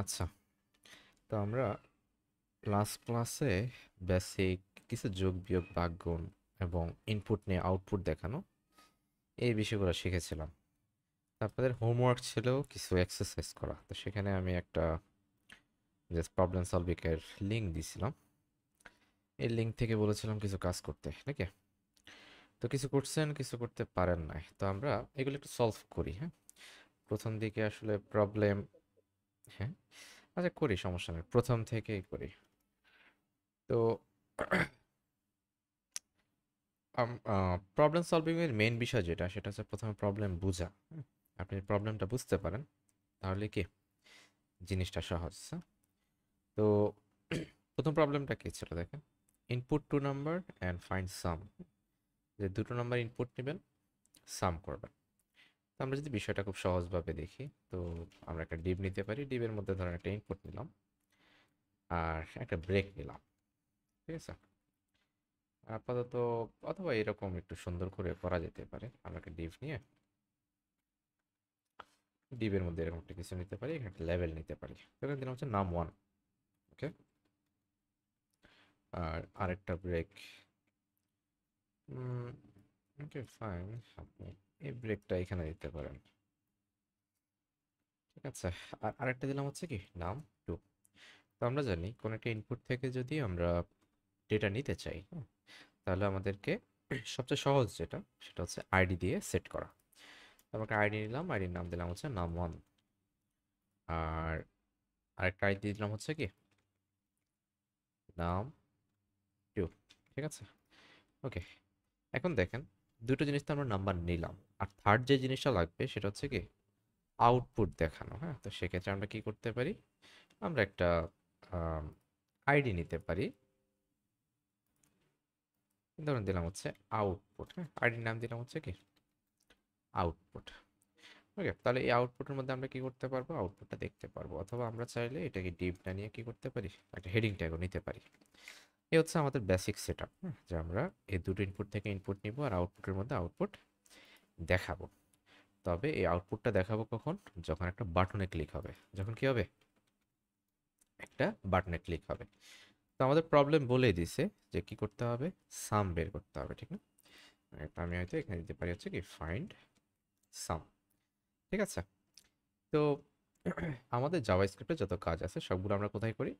আচ্ছা তো আমরা প্লাস ক্লাসে বেসিক কিছু যোগ বিয়োগ ভাগ এবং ইনপুট নিয়ে আউটপুট দেখানো এই বিষয়গুলো শিখেছিলাম আপনাদের হোমওয়ার্ক ছিল কিছু এক্সারসাইজ করা তো সেখানে আমি একটা জাস্ট প্রবলেম সলভিকের লিঙ্ক দিছিলাম এই লিঙ্ক থেকে বলেছিলাম কিছু কাজ করতে নাকি তো কিছু করছেন কিছু করতে পারেন নাই তো আমরা এগুলো একটু সলভ করি হ্যাঁ প্রথম দিকে আসলে প্রবলেম হ্যাঁ আচ্ছা করি সমস্যা নেই প্রথম থেকেই করি তো প্রবলেম সলভিংয়ের মেন বিষয় যেটা সেটা হচ্ছে প্রথমে প্রবলেম বোঝা আপনি প্রবলেমটা বুঝতে পারেন তাহলে কি জিনিসটা সহজ হ্যাঁ? তো প্রথম প্রবলেমটা কি ছিল দেখেন input two number and find sum যে দুটো নাম্বার ইনপুট নেবেন সাম করবেন তো আমরা যদি বিষয়টা খুব সহজভাবে দেখি তো আমরা একটা ডিপ নিতে পারি ডিপের মধ্যে ধরেন একটা ইনপুট নিলাম আর একটা ব্রেক নিলাম ঠিক আছে আপাতত অথবা এরকম একটু সুন্দর করে করা যেতে পারে আমরা একটা ডিপ নিয়ে ডিপের মধ্যে এরকম একটা কিছু নিতে পারি একটা লেভেল নিতে পারি এখানে দিলাম হচ্ছে নাম ওয়ান ওকে আর আরেকটা ব্রেক ওকে ফাইন এই ব্রেকটা এখানে দিতে পারেন ঠিক আছে আর আরেকটা দিলাম হচ্ছে কি নাম টু তো আমরা জানি কোনো একটা ইনপুট থেকে যদি আমরা ডেটা নিতে চাই তাহলে আমাদেরকে সবচেয়ে সহজ যেটা সেটা হচ্ছে আইডি দিয়ে সেট করা আমাকে আইডি নিলাম আইডির নাম দিলাম হচ্ছে নাম ওয়ান আর আরেকটা আইডি দিলাম হচ্ছে কি নাম টু ঠিক আছে ওকে এখন দেখেন দুটো জিনিস তো আমরা নাম্বার নিলাম আর থার্ড যে জিনিসটা লাগবে সেটা হচ্ছে কি আউটপুট দেখানো হ্যাঁ তো সেক্ষেত্রে আমরা কি করতে পারি আমরা একটা আইডি নিতে পারি ধরুন দিলাম হচ্ছে আউটপুট হ্যাঁ আইডির নাম দিলাম হচ্ছে কি আউটপুট ওকে তাহলে এই আউটপুটের মধ্যে আমরা কি করতে পারবো আউটপুটটা দেখতে পারবো অথবা আমরা চাইলে এটাকে ডিপটা নিয়ে কি করতে পারি একটা হেডিং ট্যাগও নিতে পারি এ হচ্ছে আমাদের বেসিক সেট আপ যে আমরা এই দুটো ইনপুট থেকে ইনপুট নিব আর আউটপুটের মধ্যে আউটপুট দেখাবো তবে এই আউটপুটটা দেখাবো কখন যখন একটা বাটনে ক্লিক হবে যখন কি হবে একটা বাটনে ক্লিক হবে তো আমাদের প্রবলেম বলে দিছে যে কি করতে হবে সাম বের করতে হবে ঠিক না তো আমি হয়তো এখানে দিতে পারি হচ্ছে কি ফাইন্ড সাম ঠিক আছে তো আমাদের জাভা স্ক্রিপ্টে যত কাজ আছে সবগুলো আমরা কোথায় করি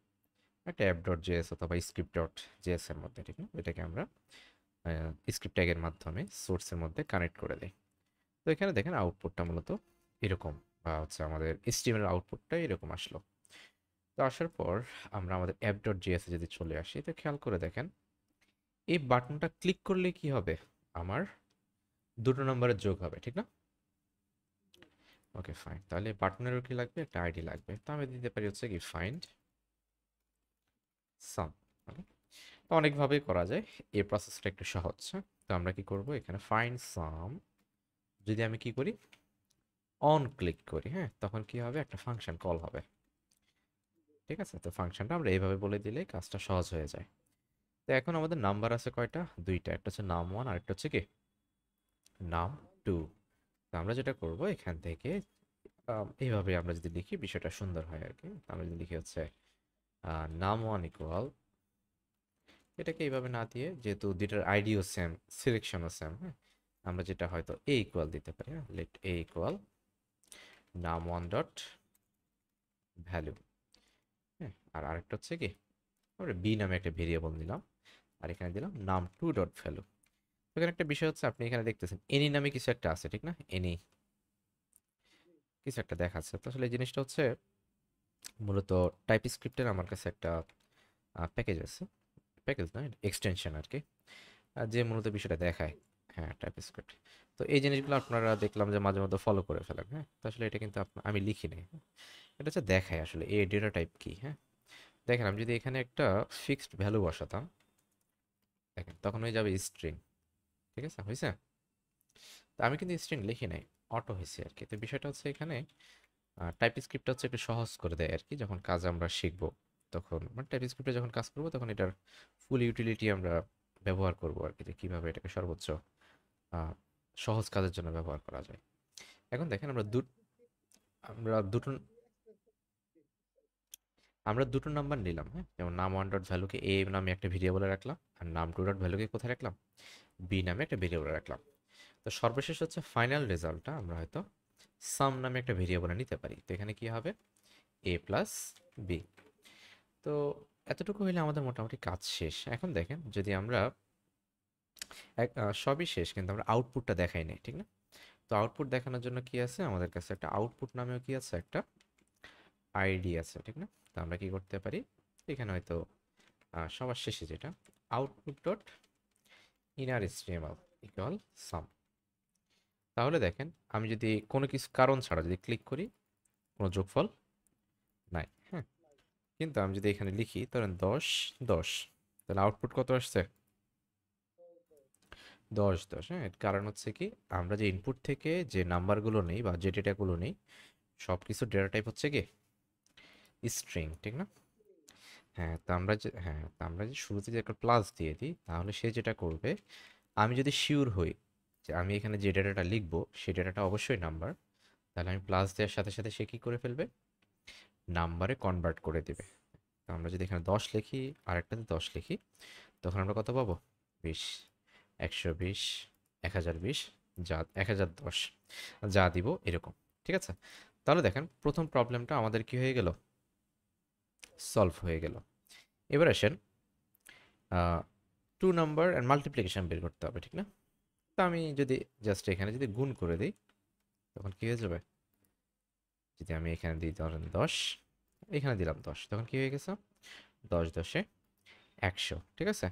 একটা অ্যাপ ডট জেএস অথবা স্ক্রিপ্ট ডট জেএস এর মধ্যে ঠিক না এটাকে আমরা স্ক্রিপ্ট ট্যাগের মাধ্যমে সোর্সের মধ্যে কানেক্ট করে দিই তো এখানে দেখেন আউটপুটটা মূলত এরকম বা হচ্ছে আমাদের এস্টিমের আউটপুটটা এরকম আসলো তো আসার পর আমরা আমাদের অ্যাপ ডট জিএসে যদি চলে আসি তো খেয়াল করে দেখেন এই বাটনটা ক্লিক করলে কি হবে আমার দুটো নম্বরের যোগ হবে ঠিক না ওকে ফাইন তাহলে বাটনেরও কি লাগবে একটা আইডি লাগবে তো আমি দিতে পারি হচ্ছে কি ফাইন্ড সাম অনেকভাবেই করা যায় এই প্রসেসটা একটু সহজ তো আমরা কি করব এখানে ফাইন্ড সাম যদি আমি কি করি অন ক্লিক করি হ্যাঁ তখন কি হবে একটা ফাংশন কল হবে ঠিক আছে তো ফাংশনটা আমরা এইভাবে বলে দিলে কাজটা সহজ হয়ে যায় তো এখন আমাদের নাম্বার আছে কয়টা দুইটা একটা হচ্ছে নাম ওয়ান আরেকটা হচ্ছে কি নাম টু তো আমরা যেটা করব এখান থেকে এইভাবে আমরা যদি লিখি বিষয়টা সুন্দর হয় আর কি আমরা যদি লিখি হচ্ছে নাম ওয়ান ইকুয়াল এটাকে এইভাবে না দিয়ে যেহেতু দুইটার আইডিও সেম সিলেকশনও সেম হ্যাঁ আমরা যেটা হয়তো এ ইকুয়াল দিতে পারি let a equal num one dot value হ্যাঁ আর আরেকটা হচ্ছে কি আমরা বি নামে একটা ভেরিয়েবল নিলাম আর এখানে দিলাম নাম টু ডট ভ্যালু এখানে একটা বিষয় হচ্ছে আপনি এখানে দেখতেছেন এনি নামে কিছু একটা আছে ঠিক না এনি কিছু একটা দেখাচ্ছে তো আসলে জিনিসটা হচ্ছে মূলত টাইপ স্ক্রিপ্টের আমার কাছে একটা প্যাকেজ আছে প্যাকেজ না এক্সটেনশন আর কি যে মূলত বিষয়টা দেখায় হ্যাঁ টাইপ স্ক্রিপ্ট তো এই জিনিসগুলো আপনারা দেখলাম যে মাঝে মধ্যে ফলো করে ফেলেন হ্যাঁ তো আসলে এটা কিন্তু আমি লিখি নাই এটা হচ্ছে দেখায় আসলে এই ডেটা টাইপ কি হ্যাঁ দেখেন আমি যদি এখানে একটা ফিক্সড ভ্যালু বসাতাম দেখেন তখন হয়ে যাবে স্ট্রিং ঠিক আছে হয়েছে তো আমি কিন্তু স্ট্রিং লিখি নাই অটো হয়েছে আর কি তো বিষয়টা হচ্ছে এখানে টাইপ স্ক্রিপ্টটা হচ্ছে একটু সহজ করে দেয় আর কি যখন কাজ আমরা শিখব তখন মানে টাইপ স্ক্রিপ্টে যখন কাজ করব তখন এটার ফুল ইউটিলিটি আমরা ব্যবহার করব আর কি যে কীভাবে এটাকে সর্বোচ্চ সহজ কাজের জন্য ব্যবহার করা যায় এখন দেখেন আমরা দু আমরা দুটো আমরা দুটো নাম্বার নিলাম হ্যাঁ যেমন নাম ওয়ান ডট ভ্যালুকে এ নামে একটা ভেরিয়েবলে রাখলাম আর নাম টু ডট ভ্যালুকে কোথায় রাখলাম বি নামে একটা ভেরিয়েবলে রাখলাম তো সর্বশেষ হচ্ছে ফাইনাল রেজাল্টটা আমরা হয়তো সাম নামে একটা ভেরিয়েবলে নিতে পারি তো এখানে কি হবে এ প্লাস বি তো এতটুকু হইলে আমাদের মোটামুটি কাজ শেষ এখন দেখেন যদি আমরা সবই শেষ কিন্তু আমরা আউটপুটটা দেখাই নাই ঠিক না তো আউটপুট দেখানোর জন্য কি আছে আমাদের কাছে একটা আউটপুট নামেও কি আছে একটা আইডি আছে ঠিক না তো আমরা কি করতে পারি এখানে হয়তো সবার শেষে যেটা output dot inner HTML equal sum তাহলে দেখেন আমি যদি কোনো কিছু কারণ ছাড়া যদি ক্লিক করি কোনো যোগফল নাই হ্যাঁ কিন্তু আমি যদি এখানে লিখি ধরেন দশ দশ তাহলে আউটপুট কত আসছে দশ দশ হ্যাঁ কারণ হচ্ছে কি আমরা যে ইনপুট থেকে যে নাম্বারগুলো নেই বা যে ডেটাগুলো নেই সব কিছু ডেটা টাইপ হচ্ছে কি স্ট্রিং ঠিক না হ্যাঁ তা আমরা যে হ্যাঁ তা আমরা যে শুরুতে যে একটা প্লাস দিয়ে দিই তাহলে সে যেটা করবে আমি যদি শিওর হই যে আমি এখানে যে ডেটাটা লিখবো সেই ডেটাটা অবশ্যই নাম্বার তাহলে আমি প্লাস দেওয়ার সাথে সাথে সে কী করে ফেলবে নাম্বারে কনভার্ট করে দেবে তো আমরা যদি এখানে দশ লিখি আরেকটাতে দশ লিখি তখন আমরা কত পাবো বেশ একশো বিশ এক হাজার বিশ যা এক হাজার দশ যা দিব এরকম ঠিক আছে তাহলে দেখেন প্রথম প্রবলেমটা আমাদের কি হয়ে গেল সলভ হয়ে গেল এবার আসেন টু নাম্বার অ্যান্ড মাল্টিপ্লিকেশান বের করতে হবে ঠিক না তো আমি যদি জাস্ট এখানে যদি গুণ করে দিই তখন কি হয়ে যাবে যদি আমি এখানে দিই ধরেন দশ এখানে দিলাম দশ তখন কি হয়ে গেছে দশ দশে একশো ঠিক আছে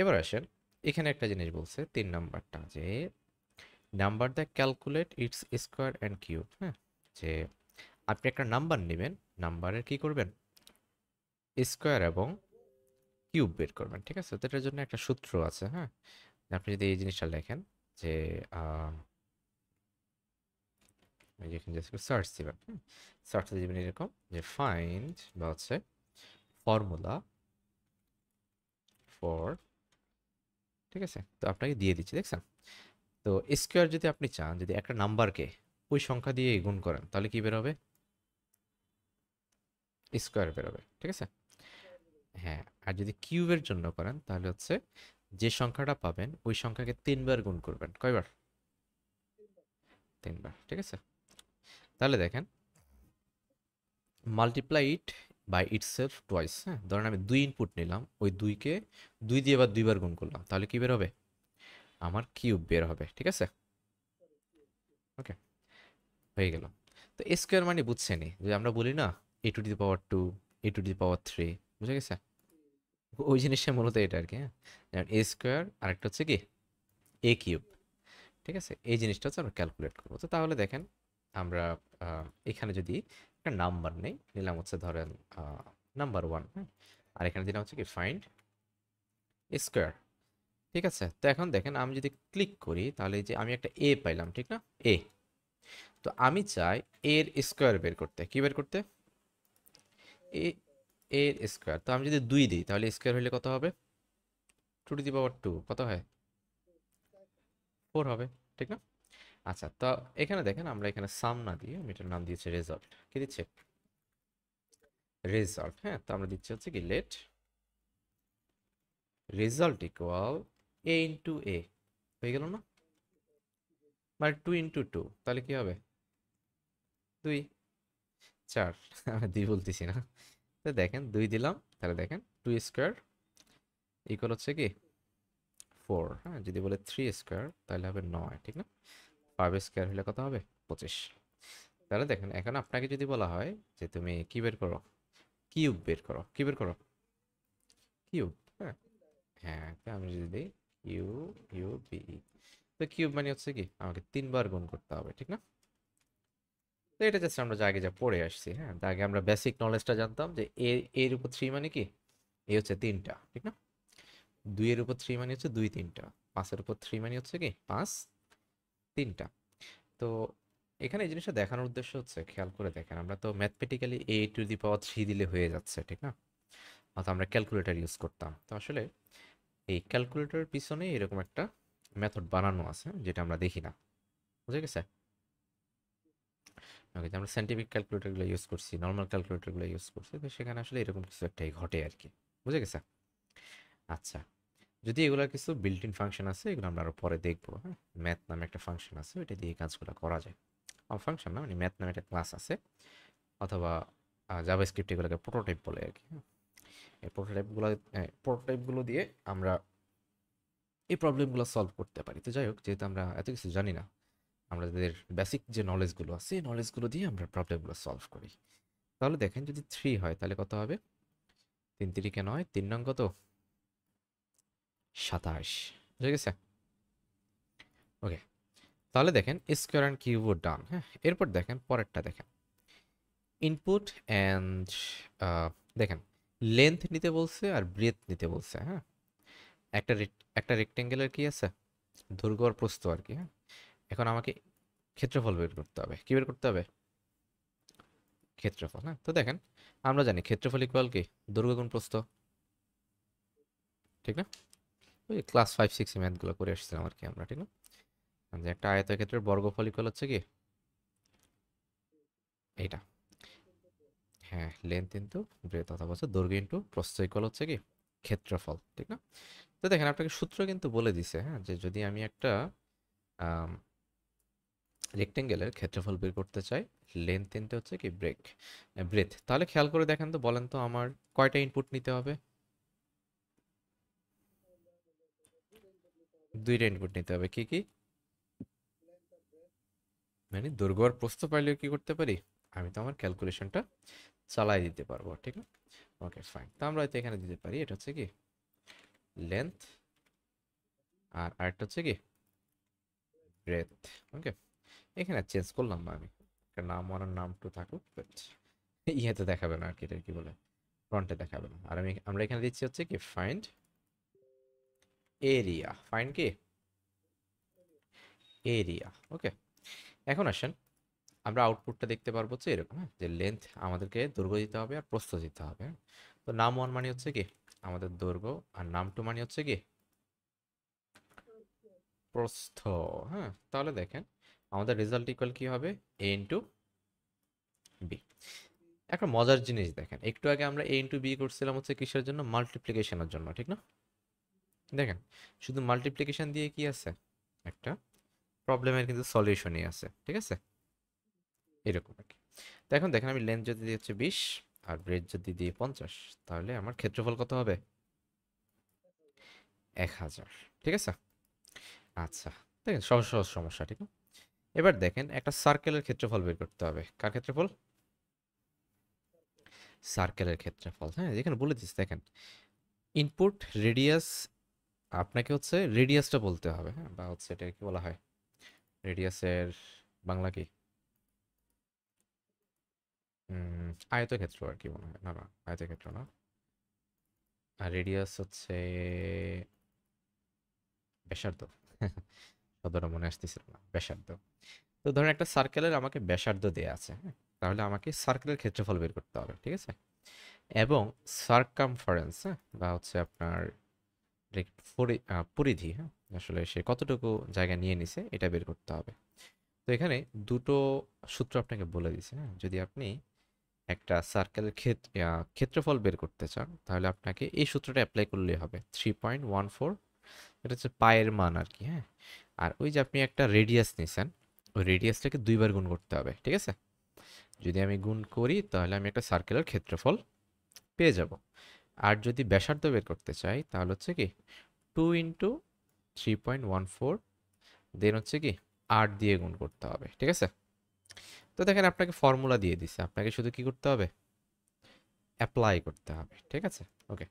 এবার আসেন এখানে একটা জিনিস বলছে তিন নাম্বারটা যে number the calculate its square and cube হ্যাঁ যে আপনি একটা নাম্বার নেবেন নাম্বারের কি করবেন স্কোয়ার এবং কিউব বের করবেন ঠিক আছে তো জন্য একটা সূত্র আছে হ্যাঁ আপনি যদি এই জিনিসটা লেখেন যে সার্চ দিবেন সার্চ দিবেন এরকম যে ফাইন্ড বা হচ্ছে ফর্মুলা ফর ঠিক আছে তো আপনাকে দিয়ে দিচ্ছি দেখছেন তো স্কোয়ার যদি আপনি চান যদি একটা নাম্বারকে ওই সংখ্যা দিয়ে গুণ করেন তাহলে কি বেরোবে স্কোয়ার বেরোবে ঠিক আছে হ্যাঁ আর যদি কিউবের জন্য করেন তাহলে হচ্ছে যে সংখ্যাটা পাবেন ওই সংখ্যাকে তিনবার গুণ করবেন কয়বার তিনবার ঠিক আছে তাহলে দেখেন মাল্টিপ্লাইড বাই ইটসেলফ টোয়াইস হ্যাঁ ধরেন আমি দুই ইনপুট নিলাম ওই দুইকে দুই দিয়ে বা দুইবার গুণ করলাম তাহলে কি বের হবে আমার কিউব বের হবে ঠিক আছে ওকে হয়ে গেল তো এ স্কোয়ার মানে বুঝছেনি যে আমরা বলি না a to the power two a to the power three বুঝে গেছে ওই জিনিসটা মূলত এটা আর কি হ্যাঁ যেমন এ স্কোয়ার আরেকটা হচ্ছে কি এ কিউব ঠিক আছে এই জিনিসটা হচ্ছে আমরা ক্যালকুলেট করবো তো তাহলে দেখেন আমরা এখানে যদি একটা নাম্বার নেই নিলাম হচ্ছে ধরেন নাম্বার ওয়ান হ্যাঁ আর এখানে দিলাম হচ্ছে কি ফাইন্ড স্কোয়ার ঠিক আছে তো এখন দেখেন আমি যদি ক্লিক করি তাহলে যে আমি একটা এ পাইলাম ঠিক না এ তো আমি চাই এর স্কোয়ার বের করতে কি বের করতে এ এর স্কোয়ার তো আমি যদি দুই দিই তাহলে স্কোয়ার হলে কত হবে two to the power two কত হয় ফোর হবে ঠিক না আচ্ছা তো এখানে দেখেন আমরা এখানে সাম না দিয়ে আমি এটার নাম দিয়েছি রেজাল্ট কি দিচ্ছে রেজাল্ট হ্যাঁ তো আমরা দিচ্ছি হচ্ছে কি let result equal a into a হয়ে গেল না মানে টু ইন্টু টু তাহলে কি হবে দুই চার আমি দুই বলতেছি না তো দেখেন দুই দিলাম তাহলে দেখেন টু স্কোয়ার ইকুয়াল হচ্ছে কি ফোর হ্যাঁ যদি বলে থ্রি স্কোয়ার তাহলে হবে নয় ঠিক না ফাইভ স্কোয়ার হলে কত হবে পঁচিশ তাহলে দেখেন এখন আপনাকে যদি বলা হয় যে তুমি কি বের করো কিউব বের করো কি বের করো কিউব হ্যাঁ হ্যাঁ আমি যদি দিই কিউ ইউ বি তো কিউব মানে হচ্ছে কি আমাকে তিনবার গুণ করতে হবে ঠিক না তো এটা জাস্ট আমরা আগে যা পড়ে আসছি হ্যাঁ আগে আমরা বেসিক নলেজটা জানতাম যে এ এর উপর থ্রি মানে কি এ হচ্ছে তিনটা ঠিক না দুইয়ের উপর থ্রি মানে হচ্ছে দুই তিনটা পাঁচের উপর থ্রি মানে হচ্ছে কি পাঁচ তিনটা তো এখানে এই জিনিসটা দেখানোর উদ্দেশ্য হচ্ছে খেয়াল করে দেখেন আমরা তো mathematically a to the power three দিলে হয়ে যাচ্ছে ঠিক না অর্থাৎ আমরা ক্যালকুলেটার ইউজ করতাম তো আসলে এই ক্যালকুলেটরের পিছনে এরকম একটা মেথড বানানো আছে যেটা আমরা দেখি না বুঝে গেছে ওকে আমরা সাইন্টিফিক ক্যালকুলেটারগুলো ইউজ করছি নর্মাল ক্যালকুলেটারগুলো ইউজ করছি তো সেখানে আসলে এরকম কিছু একটাই ঘটে আর কি বুঝে গেছে আচ্ছা যদি এগুলোর কিছু বিল্ট ইন ফাংশন আছে এগুলো আমরা আরও পরে দেখবো হ্যাঁ ম্যাথ নামে একটা ফাংশন আছে ওইটা দিয়ে কাজগুলো করা যায় ফাংশন না মানে ম্যাথ নামে একটা ক্লাস আছে অথবা যাবে স্ক্রিপ্ট এগুলোকে প্রোটোটাইপ বলে আর কি হ্যাঁ? এই প্রোটোটাইপগুলো প্রোটোটাইপগুলো দিয়ে আমরা এই প্রবলেমগুলো সলভ করতে পারি তো যাই হোক যেহেতু আমরা এত কিছু জানি না আমাদের বেসিক যে নলেজগুলো আছে এই নলেজগুলো দিয়ে আমরা প্রবলেমগুলো সলভ করি তাহলে দেখেন যদি থ্রি হয় তাহলে কত হবে তিন তিরিকে নয় তিন নং কত সাতাশ বুঝে গেছে ওকে তাহলে দেখেন স্কোয়ার অ্যান্ড কিউবোর্ড ডান হ্যাঁ এরপর দেখেন পরেরটা দেখেন ইনপুট অ্যান্ড দেখেন লেন্থ নিতে বলছে আর ব্রেথ নিতে বলছে হ্যাঁ একটা একটা রেক্টেঙ্গেলের কি আছে দুর্গর আর আর কি হ্যাঁ এখন আমাকে ক্ষেত্রফল বের করতে হবে কি বের করতে হবে ক্ষেত্রফল হ্যাঁ তো দেখেন আমরা জানি ক্ষেত্রফল ইকুয়াল কি দুর্গগুণ গুণ ঠিক না ওই ক্লাস ফাইভ সিক্সে ম্যাথগুলো করে এসেছিলাম আর কি আমরা ঠিক না মানে যে একটা আয়তক্ষেত্রের বর্গফল ইকুয়াল হচ্ছে কি এইটা হ্যাঁ লেন্থ ইন্টু ব্রেথ অথবা হচ্ছে দৈর্ঘ্য ইন্টু প্রস্থ ইকুয়াল হচ্ছে কি ক্ষেত্রফল ঠিক না তো দেখেন আপনাকে সূত্র কিন্তু বলে দিছে হ্যাঁ যে যদি আমি একটা রেক্টেঙ্গেলের ক্ষেত্রফল বের করতে চাই লেন্থ ইনটা হচ্ছে কি ব্রেক ব্রেথ তাহলে খেয়াল করে দেখেন তো বলেন তো আমার কয়টা ইনপুট নিতে হবে দুইটা ইনপুট নিতে হবে কি কি মানে দুর্গর আর প্রস্থ পাইলেও কি করতে পারি আমি তো আমার ক্যালকুলেশনটা চালাই দিতে পারবো ঠিক না ওকে ফাইন তা আমরা হয়তো এখানে দিতে পারি এটা হচ্ছে কি লেন্থ আর আরেকটা হচ্ছে কি ব্রেথ ওকে এখানে চেঞ্জ করলাম না আমি নাম আমার নাম টু থাকুক ইয়েতে দেখাবে না আর কি এটা কি বলে ফ্রন্টে দেখাবে না আর আমি আমরা এখানে দিচ্ছি হচ্ছে কি ফাইন্ড এরিয়া ফাইন কি এরিয়া ওকে এখন আসেন আমরা আউটপুটটা দেখতে পারবো হ্যাঁ? যে এরকম যে লেন্থ আমাদেরকে দৈর্ঘ্য দিতে হবে আর প্রস্থ দিতে হবে হ্যাঁ? তো নাম ওয়ান মানে হচ্ছে কি আমাদের দৈর্ঘ্য আর নাম টু মানে হচ্ছে কি প্রস্থ হ্যাঁ তাহলে দেখেন আমাদের রেজাল্ট ইকুয়াল কি হবে এ ইন্টু বি একটা মজার জিনিস দেখেন একটু আগে আমরা এ ইন্টু বি করছিলাম হচ্ছে কিসের জন্য মাল্টিপ্লিকেশনের জন্য ঠিক না দেখেন শুধু মাল্টিপ্লিকেশন দিয়ে কি আছে একটা প্রবলেমের কিন্তু সলিউশনই আছে ঠিক আছে এরকম আর কি তো এখন দেখেন আমি লেন্থ যদি দিয়ে হচ্ছে বিশ আর ব্রেড যদি দিয়ে পঞ্চাশ তাহলে আমার ক্ষেত্রফল কত হবে এক হাজার ঠিক আছে আচ্ছা দেখেন সহজ সহজ সমস্যা ঠিক আছে এবার দেখেন একটা সার্কেলের ক্ষেত্রফল বের করতে হবে কার ক্ষেত্রফল সার্কেলের ক্ষেত্রফল হ্যাঁ এখানে বলে দিস দেখেন ইনপুট রেডিয়াস আপনাকে হচ্ছে রেডিয়াসটা বলতে হবে হ্যাঁ বা হচ্ছে এটা কি বলা হয় রেডিয়াসের বাংলা কি আয়তক্ষেত্র আর কি মনে হয় না না আয়তক্ষেত্র না আর রেডিয়াস হচ্ছে ব্যাসার্ধ শব্দটা মনে আসতেছিল না ব্যাসার্ধ তো ধরেন একটা সার্কেলের আমাকে ব্যাসার্ধ দেওয়া আছে হ্যাঁ তাহলে আমাকে সার্কেলের ক্ষেত্রফল বের করতে হবে ঠিক আছে এবং সার্কামফারেন্স হ্যাঁ বা হচ্ছে আপনার পরিধি হ্যাঁ আসলে সে কতটুকু জায়গা নিয়ে নিছে এটা বের করতে হবে তো এখানে দুটো সূত্র আপনাকে বলে দিছে হ্যাঁ যদি আপনি একটা সার্কেলের ক্ষেত্রফল বের করতে চান তাহলে আপনাকে এই সূত্রটা অ্যাপ্লাই করলেই হবে থ্রি পয়েন্ট ওয়ান ফোর এটা হচ্ছে পায়ের মান আর কি হ্যাঁ আর ওই যে আপনি একটা রেডিয়াস নিছেন ওই রেডিয়াসটাকে দুইবার গুণ করতে হবে ঠিক আছে যদি আমি গুণ করি তাহলে আমি একটা সার্কেলের ক্ষেত্রফল পেয়ে যাব আর যদি ব্যাসার্ধ বের করতে চাই তাহলে হচ্ছে কি two into three point one four then হচ্ছে কি আট দিয়ে গুণ করতে হবে ঠিক আছে তো দেখেন আপনাকে ফর্মুলা দিয়ে দিছে আপনাকে শুধু কি করতে হবে অ্যাপ্লাই করতে হবে ঠিক আছে ওকে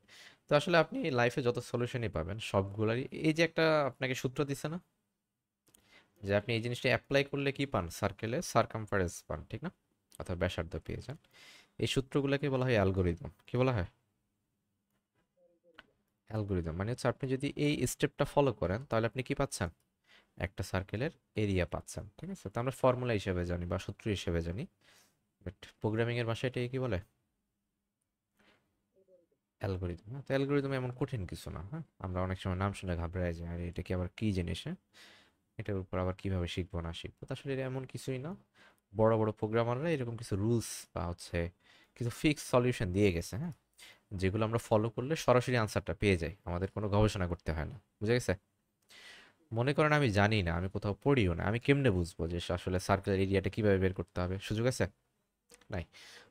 তো আসলে আপনি লাইফে যত সলিউশনই পাবেন সবগুলারই এই যে একটা আপনাকে সূত্র দিছে না যে আপনি এই জিনিসটা অ্যাপ্লাই করলে কি পান সার্কেলে সার্কামফারেন্স পান ঠিক না অথবা ব্যাসার্ধ পেয়ে যান এই সূত্রগুলোকে বলা হয় অ্যালগোরিদম কি বলা হয় অ্যালগোরিদম মানে হচ্ছে আপনি যদি এই স্টেপটা ফলো করেন তাহলে আপনি কি পাচ্ছেন একটা সার্কেলের এরিয়া পাচ্ছেন ঠিক আছে তো আমরা ফর্মুলা হিসেবে জানি বা সূত্র হিসেবে জানি বাট প্রোগ্রামিংয়ের ভাষায় এটাকে কি বলে অ্যালগোরিদম হ্যাঁ তো অ্যালগোরিদম এমন কঠিন কিছু না হ্যাঁ আমরা অনেক সময় নাম শুনে ঘাবড়াই যাই আর এটা কি আবার কী জিনিস হ্যাঁ? এটার উপর আবার কিভাবে শিখবো না শিখবো আসলে এটা এমন কিছুই না বড় বড় প্রোগ্রামাররা এরকম কিছু রুলস বা হচ্ছে কিছু ফিক্স সলিউশন দিয়ে গেছে হ্যাঁ যেগুলো আমরা ফলো করলে সরাসরি আনসারটা পেয়ে যাই আমাদের কোনো গবেষণা করতে হয় না বুঝে গেছে মনে করেন আমি জানি না আমি কোথাও পড়িও না আমি কেমনে বুঝবো যে আসলে সার্কুলার এরিয়াটা কীভাবে বের করতে হবে সুযোগ আছে নাই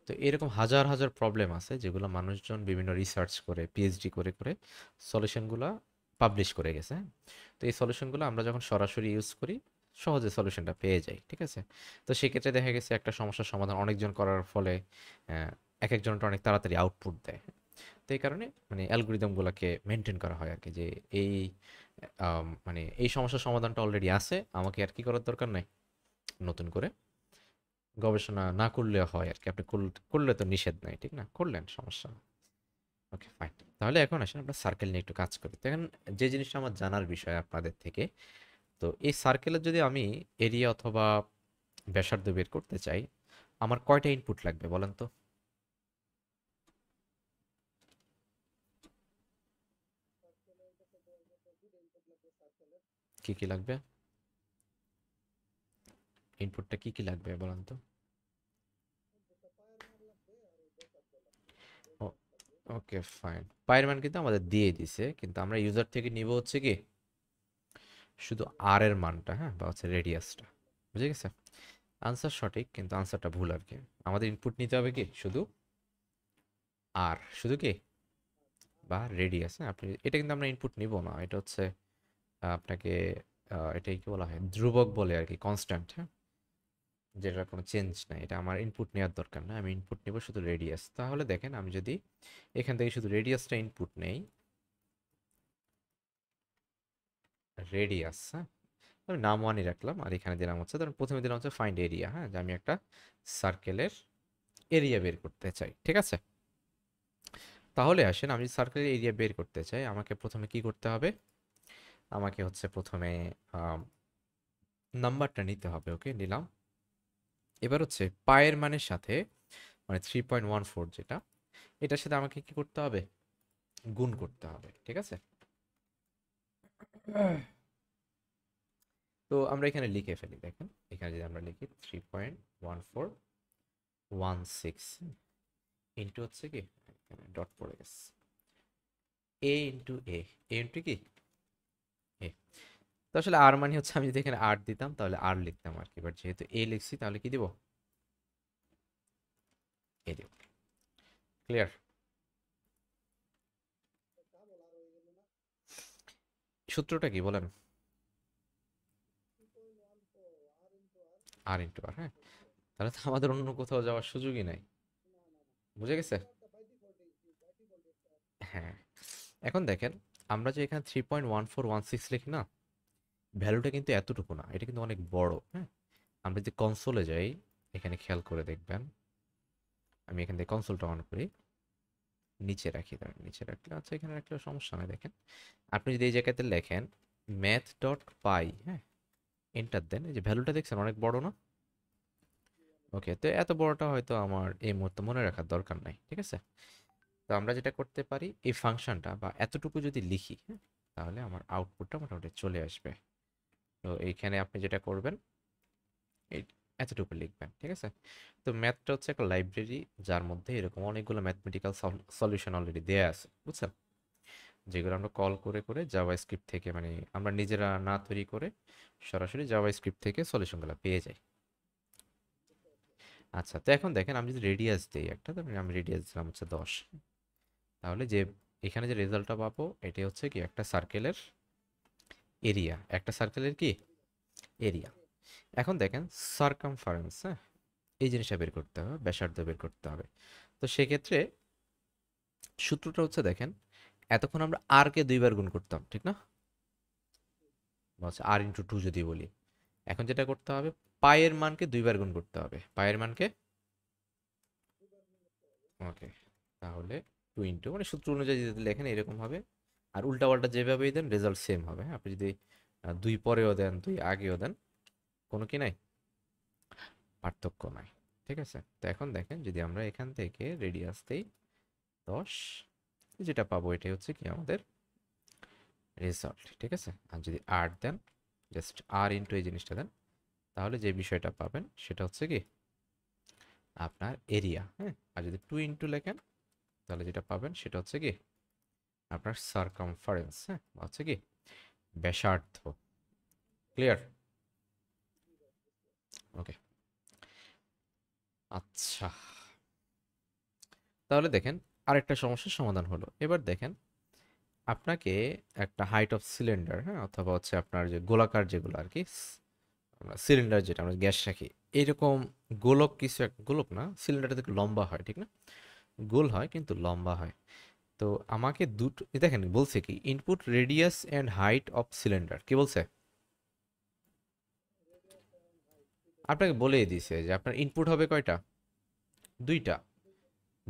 তো এরকম হাজার হাজার প্রবলেম আছে যেগুলো মানুষজন বিভিন্ন রিসার্চ করে পিএইচডি করে করে সলিউশনগুলো পাবলিশ করে গেছে তো এই সলিউশনগুলো আমরা যখন সরাসরি ইউজ করি সহজে সলিউশনটা পেয়ে যাই ঠিক আছে তো সেক্ষেত্রে দেখা গেছে একটা সমস্যার সমাধান অনেকজন করার ফলে এক একজনটা অনেক তাড়াতাড়ি আউটপুট দেয় তো এই কারণে মানে অ্যালগোরিদমগুলোকে মেনটেন করা হয় আর কি যে এই মানে এই সমস্যার সমাধানটা অলরেডি আছে আমাকে আর কি করার দরকার নাই নতুন করে গবেষণা না করলে হয় আর কি আপনি করলে তো নিষেধ নাই ঠিক না করলেন সমস্যা ওকে ফাইন তাহলে এখন আসেন আমরা সার্কেল নিয়ে একটু কাজ করি তো এখন যে জিনিসটা আমার জানার বিষয় আপনাদের থেকে তো এই সার্কেলের যদি আমি এরিয়া অথবা ব্যাসার্ধ বের করতে চাই আমার কয়টা ইনপুট লাগবে বলেন তো কি কি লাগবে ইনপুটটা কি কি লাগবে বলেন তো ওকে ফাইন পায়ের মান কিন্তু আমাদের দিয়ে দিছে কিন্তু আমরা ইউজার থেকে নিব হচ্ছে কি শুধু আর এর মানটা হ্যাঁ বা হচ্ছে রেডিয়াসটা বুঝে গেছে আনসার সঠিক কিন্তু আনসারটা ভুল আর কি আমাদের ইনপুট নিতে হবে কি শুধু আর শুধু কি বা রেডিয়াস হ্যাঁ আপনি এটা কিন্তু আমরা ইনপুট নিব না এটা হচ্ছে আপনাকে এটাই কি বলা হয় ধ্রুবক বলে আর কি কনস্ট্যান্ট হ্যাঁ যেটা কোনো চেঞ্জ নাই এটা আমার ইনপুট নেওয়ার দরকার না আমি ইনপুট নেব শুধু রেডিয়াস তাহলে দেখেন আমি যদি এখান থেকে শুধু রেডিয়াসটা ইনপুট নেই রেডিয়াস হ্যাঁ আমি নাম ওয়ানই রাখলাম আর এখানে দিলাম হচ্ছে ধরুন প্রথমে দিলাম হচ্ছে ফাইন্ড এরিয়া হ্যাঁ যে আমি একটা সার্কেলের এরিয়া বের করতে চাই ঠিক আছে তাহলে আসেন আমি সার্কেলের এরিয়া বের করতে চাই আমাকে প্রথমে কি করতে হবে আমাকে হচ্ছে প্রথমে নাম্বারটা নিতে হবে ওকে নিলাম এবার হচ্ছে পায়ের মানের সাথে মানে থ্রি পয়েন্ট ওয়ান ফোর যেটা এটার সাথে আমাকে কি করতে হবে গুণ করতে হবে ঠিক আছে তো আমরা এখানে লিখে ফেলি দেখেন এখানে যদি আমরা লিখি three point one four one six into হচ্ছে কি ডট পড়ে গেছে এ ইন্টু এ ইন্টু কি এ তো আসলে আর মানে হচ্ছে আমি যদি এখানে আর দিতাম তাহলে আর লিখতাম আর কি বাট যেহেতু এ লিখছি তাহলে কি দিব এ দিব ক্লিয়ার সূত্রটা কি বলেন আর ইন্টু আর হ্যাঁ তাহলে তো আমাদের অন্য কোথাও যাওয়ার সুযোগই নাই বুঝে গেছে হ্যাঁ এখন দেখেন আমরা যে এখানে three point one four one six লিখি না ভ্যালুটা কিন্তু এতটুকু না এটা কিন্তু অনেক বড় হ্যাঁ আমরা যদি কনসোলে যাই এখানে খেয়াল করে দেখবেন আমি এখান থেকে কনসোলটা অন করি নিচে রাখি তার নিচে রাখলে আচ্ছা এখানে রাখলে সমস্যা নেই দেখেন আপনি যদি এই জায়গাতে লেখেন ম্যাথ ডট পাই হ্যাঁ এন্টার দেন এই যে ভ্যালুটা দেখছেন অনেক বড় না ওকে তো এত বড়টা হয়তো আমার এই মুহূর্তে মনে রাখার দরকার নাই ঠিক আছে তো আমরা যেটা করতে পারি এই ফাংশনটা বা এতটুকু যদি লিখি তাহলে আমার আউটপুটটা মোটামুটি চলে আসবে তো এইখানে আপনি যেটা করবেন এই এতটুকু লিখবেন ঠিক আছে তো ম্যাথটা হচ্ছে একটা লাইব্রেরি যার মধ্যে এরকম অনেকগুলো ম্যাথমেটিক্যাল সলিউশন অলরেডি দেওয়া আছে বুঝছেন যেগুলো আমরা কল করে করে জাওয়া স্ক্রিপ্ট থেকে মানে আমরা নিজেরা না তৈরি করে সরাসরি জাওয়া স্ক্রিপ্ট থেকে সলিউশনগুলো পেয়ে যাই আচ্ছা তো এখন দেখেন আমি যদি রেডিয়াস দিই একটা তারপরে মানে আমি রেডিয়াস দিলাম হচ্ছে দশ তাহলে যে এখানে যে রেজাল্টটা পাবো এটি হচ্ছে কি একটা সার্কেলের এরিয়া একটা সার্কেলের কি এরিয়া এখন দেখেন সার্কামফারেন্স হ্যাঁ এই জিনিসটা বের করতে হবে ব্যাসার্ধ বের করতে হবে তো সেক্ষেত্রে সূত্রটা হচ্ছে দেখেন এতক্ষণ আমরা আর কে দুইবার গুণ করতাম ঠিক না আর ইন্টু টু যদি বলি এখন যেটা করতে হবে পায়ের মানকে দুইবার গুণ করতে হবে পায়ের মানকে ওকে তাহলে টু ইন্টু মানে সূত্র অনুযায়ী যদি লেখেন এরকম হবে আর উল্টা পাল্টা যেভাবেই দেন রেজাল্ট সেম হবে হ্যাঁ? আপনি যদি দুই পরেও দেন দুই আগেও দেন কোনো কি নাই পার্থক্য নাই ঠিক আছে তো এখন দেখেন যদি আমরা এখান থেকে রেডি আসতেই দশ যেটা পাবো এটাই হচ্ছে কি আমাদের রেজাল্ট ঠিক আছে আর যদি আর দেন জাস্ট আর ইন্টু এই জিনিসটা দেন তাহলে যে বিষয়টা পাবেন সেটা হচ্ছে কি আপনার এরিয়া হ্যাঁ আর যদি টু ইন্টু লেখেন তাহলে যেটা পাবেন সেটা হচ্ছে কি আপনার সার্কামফারেন্স হ্যাঁ হচ্ছে কি ব্যাসার্থ ক্লিয়ার ওকে আচ্ছা তাহলে দেখেন আরেকটা সমস্যার সমাধান হলো এবার দেখেন আপনাকে একটা হাইট অফ সিলিন্ডার হ্যাঁ অথবা হচ্ছে আপনার যে গোলাকার যেগুলো আর কি আমরা সিলিন্ডার যেটা আমরা গ্যাস রাখি এরকম গোলক কিছু এক গোলক না সিলিন্ডারটা থেকে লম্বা হয় ঠিক না গোল হয় কিন্তু লম্বা হয় তো আমাকে দুটো দেখেন বলছে কি input radius and height of cylinder কি বলছে আপনাকে বলে দিছে যে আপনার ইনপুট হবে কয়টা দুইটা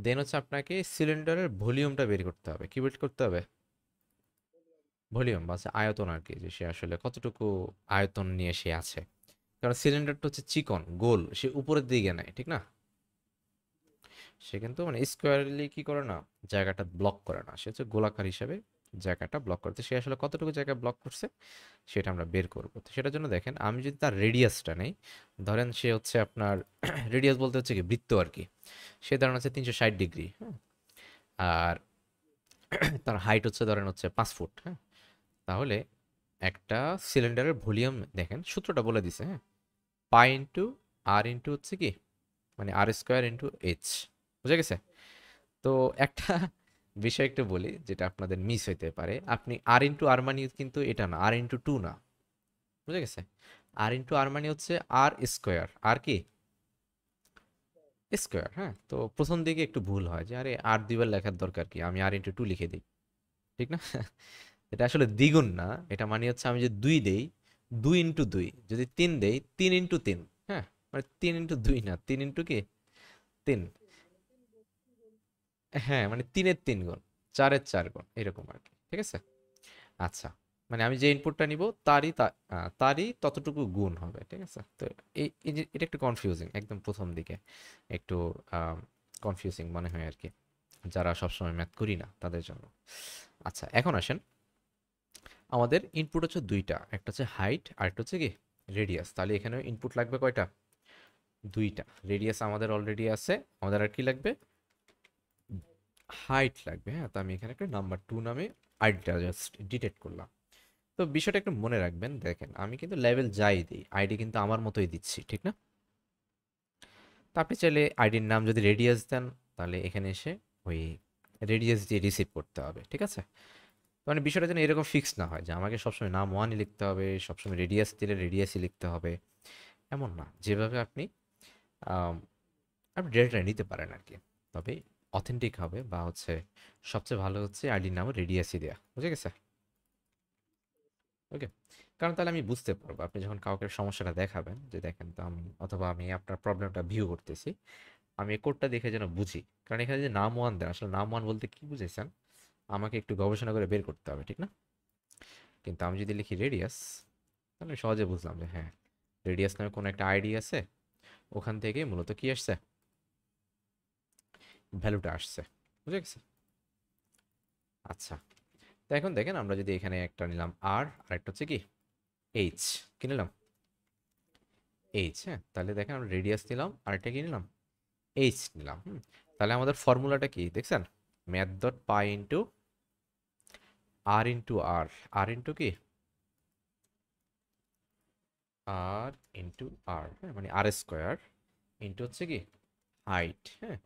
দেন হচ্ছে আপনাকে সিলিন্ডারের ভলিউমটা বের করতে হবে কি বের করতে হবে ভলিউম বা আয়তন আর কি যে সে আসলে কতটুকু আয়তন নিয়ে সে আছে কারণ সিলিন্ডারটা হচ্ছে চিকন গোল সে উপরের দিকে নেয় ঠিক না সে কিন্তু মানে স্কোয়ারলি কি করে না জায়গাটা ব্লক করে না সে হচ্ছে গোলাকার হিসাবে জায়গাটা ব্লক করতে সে আসলে কতটুকু জায়গা ব্লক করছে সেটা আমরা বের করব তো সেটার জন্য দেখেন আমি যদি তার রেডিয়াসটা নেই ধরেন সে হচ্ছে আপনার রেডিয়াস বলতে হচ্ছে কি বৃত্ত আর কি সে ধরেন হচ্ছে তিনশো ষাট ডিগ্রি হ্যাঁ আর তার হাইট হচ্ছে ধরেন হচ্ছে পাঁচ ফুট হ্যাঁ তাহলে একটা সিলিন্ডারের ভলিউম দেখেন সূত্রটা বলে দিছে হ্যাঁ পাই ইন্টু আর ইন্টু হচ্ছে কি মানে আর স্কোয়ার ইন্টু এইচ বুঝে গেছে তো একটা বিষয় একটু বলি যেটা আপনাদের মিস হইতে পারে আপনি আর ইন্টু আরমানি কিন্তু এটা না আর ইন্টু টু না বুঝে গেছে আর ইন্টু আরমানি হচ্ছে আর স্কোয়ার আর কি স্কোয়ার হ্যাঁ তো প্রথম দিকে একটু ভুল হয় যে আরে আর দুইবার লেখার দরকার কি আমি আর ইন্টু টু লিখে দিই ঠিক না এটা আসলে দ্বিগুণ না এটা মানে হচ্ছে আমি যে দুই দেই দুই ইন্টু দুই যদি তিন দেই তিন ইন্টু তিন হ্যাঁ মানে তিন ইন্টু দুই না তিন ইন্টু কি তিন হ্যাঁ মানে তিনের তিন গুণ চারের চার গুণ এরকম আর কি ঠিক আছে আচ্ছা মানে আমি যে ইনপুটটা নিব তারই তারই ততটুকু গুণ হবে ঠিক আছে তো এই এটা একটু কনফিউজিং একদম প্রথম দিকে একটু কনফিউজিং মনে হয় আর কি যারা সবসময় ম্যাথ করি না তাদের জন্য আচ্ছা এখন আসেন আমাদের ইনপুট হচ্ছে দুইটা একটা হচ্ছে হাইট আর একটা হচ্ছে কি রেডিয়াস তাহলে এখানে ইনপুট লাগবে কয়টা দুইটা রেডিয়াস আমাদের অলরেডি আছে আমাদের আর কি লাগবে হাইট লাগবে হ্যাঁ তো আমি এখানে একটা নাম্বার টু নামে আইডিটা জাস্ট ডিটেক্ট করলাম তো বিষয়টা একটু মনে রাখবেন দেখেন আমি কিন্তু লেভেল যাই দিই আইডি কিন্তু আমার মতোই দিচ্ছি ঠিক না তো আপনি চাইলে আইডির নাম যদি রেডিয়াস দেন তাহলে এখানে এসে ওই রেডিয়াস দিয়ে রিসিভ করতে হবে ঠিক আছে মানে বিষয়টা যেন এরকম ফিক্স না হয় যে আমাকে সবসময় নাম ওয়ানই লিখতে হবে সবসময় রেডিয়াস দিলে রেডিয়াসই লিখতে হবে এমন না যেভাবে আপনি আপনি ডেটাটা নিতে পারেন আর কি তবে অথেন্টিক হবে বা হচ্ছে সবচেয়ে ভালো হচ্ছে আইডির নাম রেডিয়াসি দেয়া বুঝে গেছে ওকে কারণ তাহলে আমি বুঝতে পারবো আপনি যখন কাউকে সমস্যাটা দেখাবেন যে দেখেন তো আমি অথবা আমি আপনার প্রবলেমটা ভিউ করতেছি আমি এই কোডটা দেখে যেন বুঝি কারণ এখানে যে নাম ওয়ান দেন আসলে নাম ওয়ান বলতে কি বুঝেছেন আমাকে একটু গবেষণা করে বের করতে হবে ঠিক না কিন্তু আমি যদি লিখি রেডিয়াস তাহলে সহজে বুঝলাম যে হ্যাঁ রেডিয়াস নামে কোনো একটা আইডি আছে ওখান থেকে মূলত কি আসছে ভ্যালুটা আসছে বুঝে গেছে আচ্ছা তো এখন দেখেন আমরা যদি এখানে একটা নিলাম আর আরেকটা হচ্ছে কি এইচ কি নিলাম এইচ হ্যাঁ তাহলে দেখেন আমরা রেডিয়াস নিলাম আরেকটা কি নিলাম এইচ নিলাম হুম তাহলে আমাদের ফর্মুলাটা কি দেখছেন math dot pi into r into r r into কি আর ইন্টু আর হ্যাঁ মানে আর স্কোয়ার ইন্টু হচ্ছে কি হাইট হ্যাঁ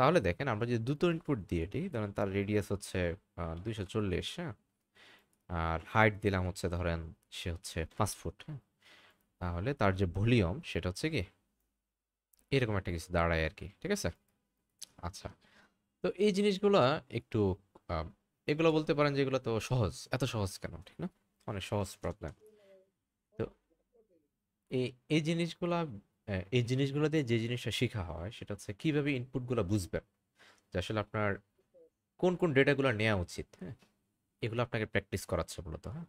তাহলে দেখেন আমরা যদি দুটো ইনপুট দিয়ে এটি ধরেন তার রেডিয়াস হচ্ছে দুইশো চল্লিশ হ্যাঁ আর হাইট দিলাম হচ্ছে ধরেন সে হচ্ছে পাঁচ ফুট হ্যাঁ তাহলে তার যে ভলিউম সেটা হচ্ছে কি এরকম একটা কিছু দাঁড়ায় আর কি ঠিক আছে আচ্ছা তো এই জিনিসগুলো একটু এগুলো বলতে পারেন যেগুলো তো সহজ এত সহজ কেন ঠিক না অনেক সহজ প্রবলেম তো এই এই জিনিসগুলা এই জিনিসগুলো দিয়ে যে জিনিসটা শেখা হয় সেটা হচ্ছে কীভাবে ইনপুটগুলো বুঝবেন যে আসলে আপনার কোন কোন ডেটাগুলো নেওয়া উচিত হ্যাঁ এগুলো আপনাকে প্র্যাকটিস করাচ্ছে মূলত হ্যাঁ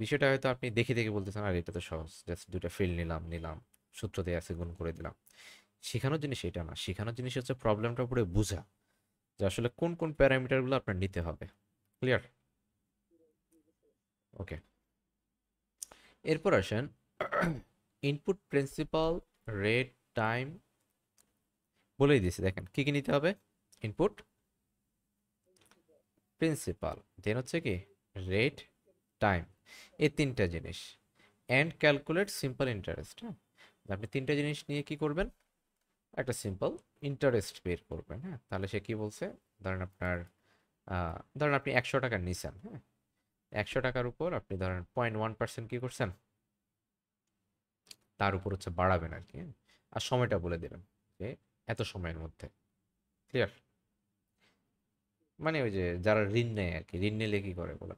বিষয়টা হয়তো আপনি দেখে দেখে বলতেছেন আর এটা তো সহজ জাস্ট দুটা ফিল্ড নিলাম নিলাম সূত্র দিয়ে আছে গুণ করে দিলাম শেখানোর জিনিস এটা না শেখানোর জিনিস হচ্ছে প্রবলেমটা উপরে বোঝা যে আসলে কোন কোন প্যারামিটারগুলো আপনার নিতে হবে ক্লিয়ার ওকে এরপর আসেন ইনপুট প্রিন্সিপাল রেট টাইম বলেই দিয়েছি দেখেন কি কি নিতে হবে ইনপুট প্রিন্সিপাল দেন হচ্ছে কি রেট টাইম এই তিনটা জিনিস অ্যান্ড ক্যালকুলেট সিম্পল ইন্টারেস্ট হ্যাঁ আপনি তিনটা জিনিস নিয়ে কি করবেন একটা সিম্পল ইন্টারেস্ট বের করবেন হ্যাঁ তাহলে সে কি বলছে ধরেন আপনার ধরেন আপনি একশো টাকা নিছেন হ্যাঁ একশো টাকার উপর আপনি ধরেন পয়েন্ট ওয়ান পার্সেন্ট কী করছেন তার উপর হচ্ছে বাড়াবেন আর কি হ্যাঁ? আর সময়টা বলে দিলাম যে এত সময়ের মধ্যে ক্লিয়ার মানে ওই যে যারা ঋণ নেয় আর কি ঋণ নিলে কি করে বলো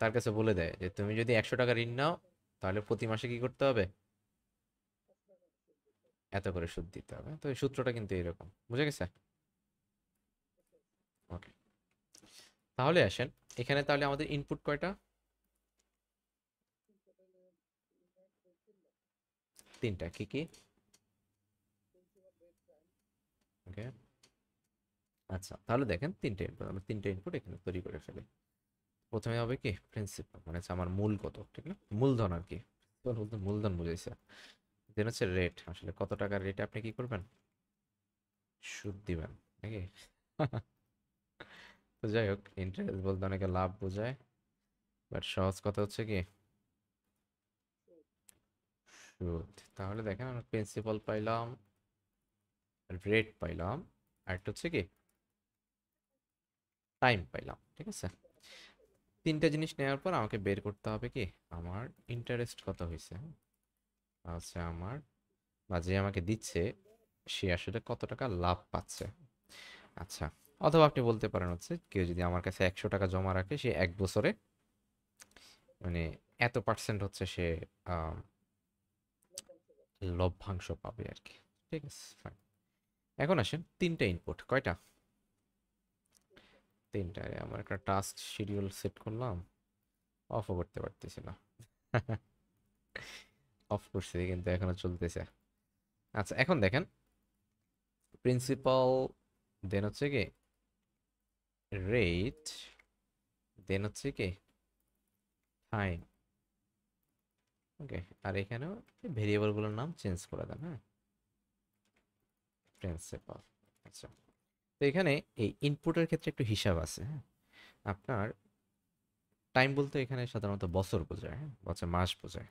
তার কাছে বলে দেয় যে তুমি যদি একশো টাকা ঋণ নাও তাহলে প্রতি মাসে কি করতে হবে এত করে সুদ দিতে হবে তো এই সূত্রটা কিন্তু এরকম বুঝে গেছে ওকে তাহলে আসেন এখানে তাহলে আমাদের ইনপুট কয়টা তিনটা কি কি ওকে আচ্ছা তাহলে দেখেন তিনটে ইনপুট আমরা তিনটে ইনপুট এখানে তৈরি করে ফেলি প্রথমে হবে কি প্রিন্সিপাল মানে হচ্ছে আমার মূল কত ঠিক না মূলধন আর কি বলতে মূলধন বুঝেছে দেন হচ্ছে রেট আসলে কত টাকার রেটে আপনি কি করবেন সুদ দিবেন নাকি তো যাই হোক ইন্টারেস্ট বলতে অনেকে লাভ বোঝায় বাট সহজ কথা হচ্ছে কি গুড তাহলে দেখেন আমরা প্রিন্সিপাল পাইলাম রেট পাইলাম আরেকটা হচ্ছে কি টাইম পাইলাম ঠিক আছে তিনটা জিনিস নেওয়ার পর আমাকে বের করতে হবে কি আমার ইন্টারেস্ট কত হয়েছে হ্যাঁ? আচ্ছা আমার বা যে আমাকে দিচ্ছে সে আসলে কত টাকা লাভ পাচ্ছে আচ্ছা অথবা আপনি বলতে পারেন হচ্ছে কেউ যদি আমার কাছে একশো টাকা জমা রাখে সে এক বছরে মানে এত পার্সেন্ট হচ্ছে সে লভ্যাংশ পাবে আর কি ঠিক আছে ফাইন এখন আসেন তিনটা ইনপুট কয়টা তিনটা আমার একটা টাস্ক শিডিউল সেট করলাম অফও করতে পারতেছি না অফ করছি কিন্তু এখনো চলতেছে আচ্ছা এখন দেখেন প্রিন্সিপাল দেন হচ্ছে কি রেট দেন হচ্ছে কি টাইম ওকে আর এখানেও ভেরিয়েবলগুলোর নাম চেঞ্জ করে দেন হ্যাঁ প্রিন্সিপাল আচ্ছা তো এখানে এই ইনপুটের ক্ষেত্রে একটু হিসাব আছে হ্যাঁ আপনার টাইম বলতে এখানে সাধারণত বছর বোঝায় হ্যাঁ বছর মাস বোঝায়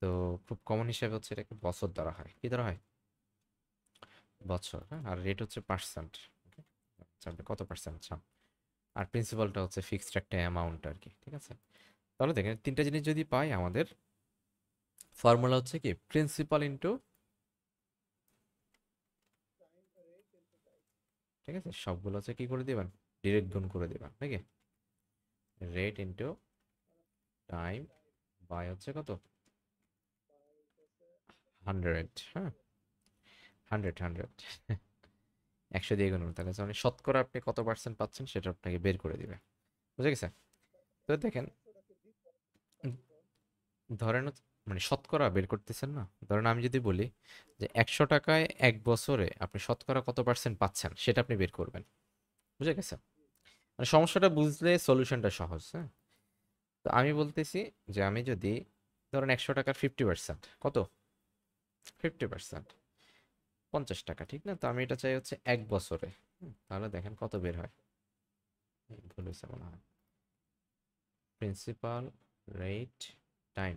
তো খুব কমন হিসাবে হচ্ছে এটাকে বছর দ্বারা হয় কী দ্বারা হয় বছর হ্যাঁ আর রেট হচ্ছে পার্সেন্ট আচ্ছা, আপনি কত পার্সেন্ট চান আর প্রিন্সিপালটা হচ্ছে ফিক্সড একটা অ্যামাউন্ট আর কি ঠিক আছে তাহলে দেখেন তিনটা জিনিস যদি পাই আমাদের ফর্মুলা হচ্ছে কি প্রিন্সিপাল ইন্টু ঠিক আছে সবগুলো হচ্ছে কি করে দিবেন ডিরেক্ট গুণ করে দিবেন নাকি রেট ইন্টু টাইম বাই হচ্ছে কত হান্ড্রেড হ্যাঁ হান্ড্রেড হান্ড্রেড একশো দিয়ে গুণ তাহলে মানে শতকরা আপনি কত পার্সেন্ট পাচ্ছেন সেটা আপনাকে বের করে দিবে বুঝে গেছে তো দেখেন ধরেন হচ্ছে মানে শতকরা বের করতেছেন না ধরেন আমি যদি বলি যে একশো টাকায় এক বছরে আপনি শতকরা কত পার্সেন্ট পাচ্ছেন সেটা আপনি বের করবেন বুঝে গেছে মানে সমস্যাটা বুঝলে সলিউশনটা সহজ হ্যাঁ তো আমি বলতেছি যে আমি যদি ধরেন একশো টাকার ফিফটি পার্সেন্ট কত ফিফটি পার্সেন্ট পঞ্চাশ টাকা ঠিক না তো আমি এটা চাই হচ্ছে এক বছরে তাহলে দেখেন কত বের হয় ভুল হয়েছে মনে হয় প্রিন্সিপাল রেট টাইম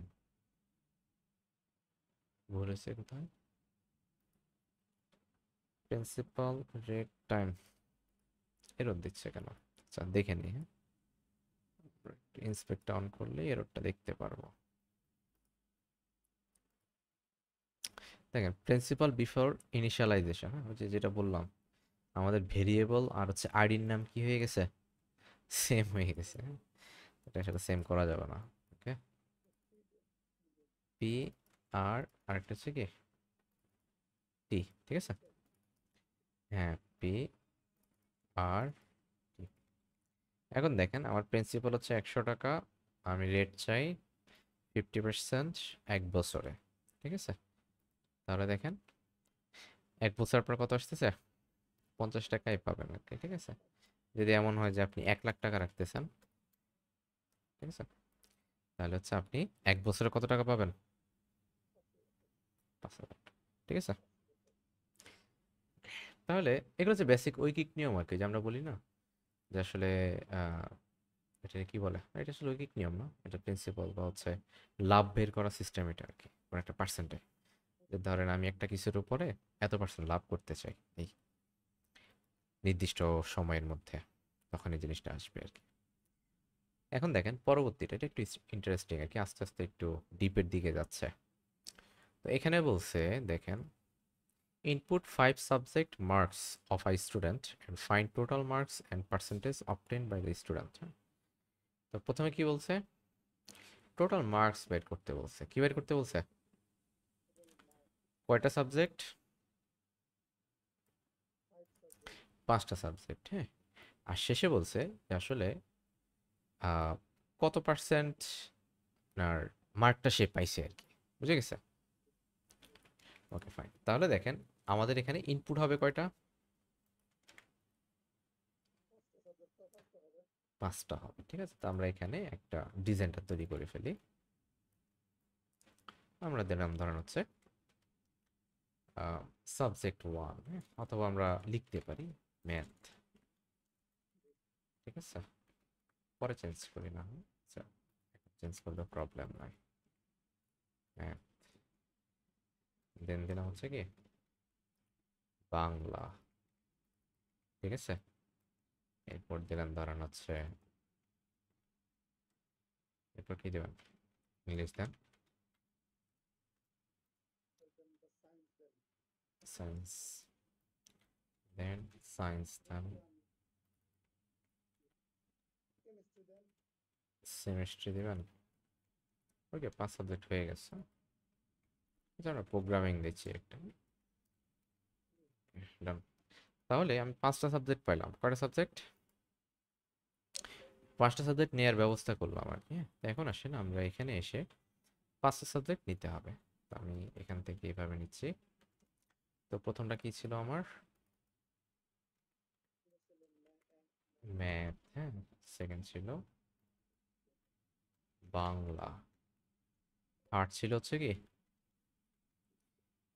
রয়েছে কোথায় প্রিন্সিপাল রেড টাইম এরর দিচ্ছে কেন আচ্ছা দেখে নিই হ্যাঁ ইন্সপেক্ট অন করলে এররটা দেখতে পারবো দেখেন প্রিন্সিপাল বিফোর ইনিশিয়ালাইজেশন হ্যাঁ যে যেটা বললাম আমাদের ভেরিয়েবল আর হচ্ছে আইডির নাম কি হয়ে গেছে সেম হয়ে গেছে হ্যাঁ। এটা সেটা সেম করা যাবে না ওকে পি আর আরেকটা হচ্ছে কি টি ঠিক আছে হ্যাঁ পি আর টি এখন দেখেন আমার প্রিন্সিপাল হচ্ছে একশো টাকা আমি রেট চাই ফিফটি পার্সেন্ট এক বছরে ঠিক আছে তাহলে দেখেন এক বছর পর কত আসতেছে পঞ্চাশ টাকাই পাবেন আর ঠিক আছে যদি এমন হয় যে আপনি এক লাখ টাকা রাখতেছেন ঠিক আছে তাহলে হচ্ছে আপনি এক বছরে কত টাকা পাবেন পাসওয়ার্ড ঠিক আছে তাহলে এগুলো হচ্ছে বেসিক ঐকিক নিয়ম আর কি যে আমরা বলি না যে আসলে এটা কি বলে এটা আসলে ঐকিক নিয়ম না এটা প্রিন্সিপাল বা হচ্ছে লাভ বের করা সিস্টেম এটা আর কি কোনো মানে একটা পার্সেন্টে যে ধরেন আমি একটা কিছুর উপরে এত পার্সেন্ট লাভ করতে চাই এই নির্দিষ্ট সময়ের মধ্যে তখন এই জিনিসটা আসবে আর কি এখন দেখেন পরবর্তীটা এটা একটু ইন্টারেস্টিং আর কি আস্তে আস্তে একটু ডিপের দিকে যাচ্ছে তো এখানে বলছে দেখেন input five subject marks of a student and find total marks and percentage obtained by the student তো প্রথমে কি বলছে টোটাল মার্কস বের করতে বলছে কি বের করতে বলছে কয়টা সাবজেক্ট পাঁচটা সাবজেক্ট হ্যাঁ আর শেষে বলছে যে আসলে কত পার্সেন্ট আপনার মার্কটা সে পাইছে আর কি বুঝে গেছে ওকে ফাইন তাহলে দেখেন আমাদের এখানে ইনপুট হবে কয়টা পাঁচটা হবে ঠিক আছে তো আমরা এখানে একটা ডিজাইনটা তৈরি করে ফেলি আমরা দিলাম ধরেন হচ্ছে সাবজেক্ট হ্যাঁ? ওয়ান অথবা আমরা লিখতে পারি ম্যাথ ঠিক আছে পরে চেঞ্জ করি না চেঞ্জ আচ্ছা, করলে প্রবলেম নাই ম্যাথ দেন দেন হচ্ছে কি বাংলা ঠিক আছে এরপর দিলাম ধরেন হচ্ছে এরপর কি দেবেন English then science then science then chemistry দেবেন ওকে পাঁচ সাবজেক্ট হয়ে গেছে ধরো প্রোগ্রামিং দিচ্ছি একটা তাহলে আমি পাঁচটা সাবজেক্ট পাইলাম কটা সাবজেক্ট পাঁচটা সাবজেক্ট নেওয়ার ব্যবস্থা করলাম আর কি এখন হ্যাঁ, আসেন আমরা এখানে এসে পাঁচটা সাবজেক্ট নিতে হবে আমি এখান থেকে এভাবে নিচ্ছি তো প্রথমটা কি ছিল আমার ম্যাথ হ্যাঁ সেকেন্ড ছিল বাংলা আর্ট ছিল হচ্ছে কি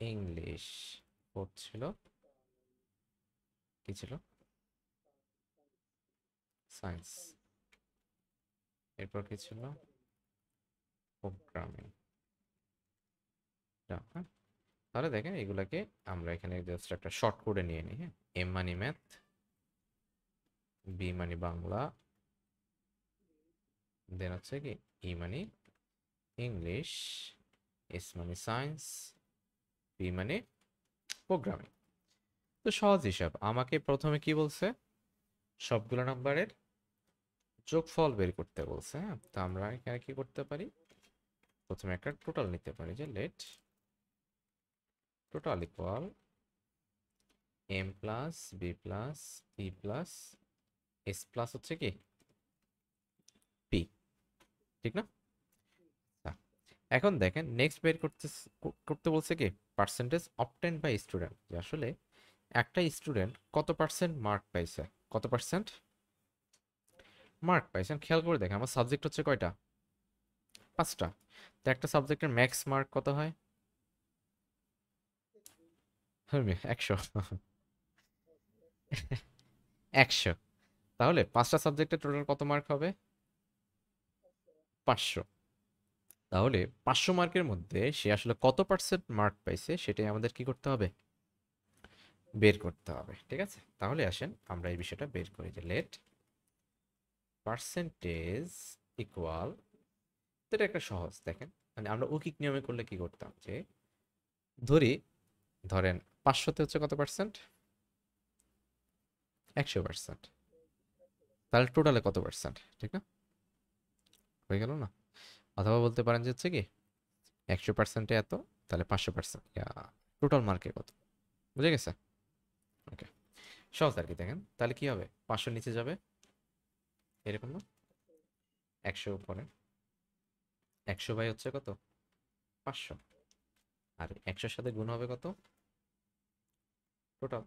ইংলিশ ফোর্থ ছিল কি ছিল সায়েন্স এরপর কি ছিল প্রোগ্রামিং হ্যাঁ। তাহলে দেখেন এগুলাকে আমরা এখানে জাস্ট একটা শর্ট করে নিয়ে নিই হ্যাঁ এম মানি ম্যাথ বি মানি বাংলা দেন হচ্ছে কি ই মানি ইংলিশ এস মানি সায়েন্স পি মানে প্রোগ্রামিং তো সহজ হিসাব আমাকে প্রথমে কি বলছে সবগুলো নাম্বারের যোগফল বের করতে বলছে হ্যাঁ তো আমরা এখানে কি করতে পারি প্রথমে একটা টোটাল নিতে পারি যে let total equal M plus B plus E plus S plus হচ্ছে কি পি ঠিক না এখন দেখেন নেক্সট বের করতে করতে বলছে কি পার্সেন্টেজ অপটেন বাই স্টুডেন্ট যে আসলে একটা স্টুডেন্ট কত পার্সেন্ট মার্ক পাইছে কত পার্সেন্ট মার্ক পাইছেন খেয়াল করে দেখেন আমার সাবজেক্ট হচ্ছে কয়টা পাঁচটা তো একটা সাবজেক্টের ম্যাক্স মার্ক কত হয় একশো একশো তাহলে পাঁচটা সাবজেক্টে টোটাল কত মার্ক হবে পাঁচশো তাহলে পাঁচশো মার্কের মধ্যে সে আসলে কত পার্সেন্ট মার্ক পাইছে সেটাই আমাদের কি করতে হবে বের করতে হবে ঠিক আছে তাহলে আসেন আমরা এই বিষয়টা বের করি যে লেট পার্সেন্টেজ ইকুয়াল এটা একটা সহজ দেখেন মানে আমরা উকিক নিয়মে করলে কি করতাম যে ধরি ধরেন পাঁচশোতে হচ্ছে কত পার্সেন্ট একশো পার্সেন্ট তাহলে টোটালে কত পার্সেন্ট ঠিক না হয়ে গেল না অথবা বলতে পারেন যে হচ্ছে কি একশো পার্সেন্টে এত তাহলে পাঁচশো পার্সেন্ট টোটাল মার্কে কত বুঝে গেছে ওকে সহজ আর কি দেখেন তাহলে কি হবে পাঁচশোর নিচে যাবে এরকম না একশো উপরে একশো বাই হচ্ছে কত পাঁচশো আর একশোর সাথে গুণ হবে কত টোটাল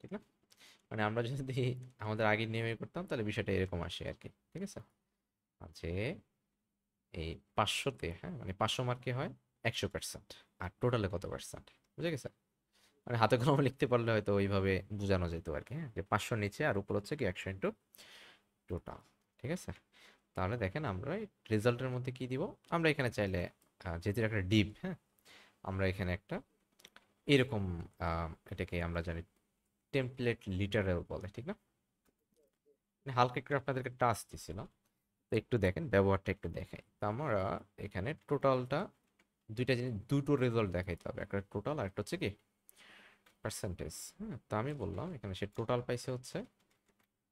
ঠিক না মানে আমরা যদি আমাদের আগের নিয়মে করতাম তাহলে বিষয়টা এরকম আসে আর কি ঠিক আছে যে এই পাঁচশোতে হ্যাঁ মানে পাঁচশো মার্কে হয় একশো পার্সেন্ট আর টোটালে কত পার্সেন্ট বুঝে গেছে মানে হাতে কলমে লিখতে পারলে হয়তো ওইভাবে বোঝানো যেত আর কি হ্যাঁ যে পাঁচশো নিচে আর উপর হচ্ছে কি একশো ইন্টু টোটাল ঠিক আছে তাহলে দেখেন আমরা রেজাল্টের মধ্যে কি দিব আমরা এখানে চাইলে যেহেতু একটা ডিপ হ্যাঁ আমরা এখানে একটা এরকম এটাকে আমরা জানি টেমপ্লেট লিটারেল বলে ঠিক না মানে হালকা একটু আপনাদেরকে টাচ দিছিলাম একটু দেখেন ব্যবহারটা একটু দেখাই তো আমরা এখানে টোটালটা দুইটা জিনিস দুটো রেজাল্ট দেখাইতে হবে একটা টোটাল আর একটা হচ্ছে কি পার্সেন্টেজ হ্যাঁ তো আমি বললাম এখানে সে টোটাল পাইছে হচ্ছে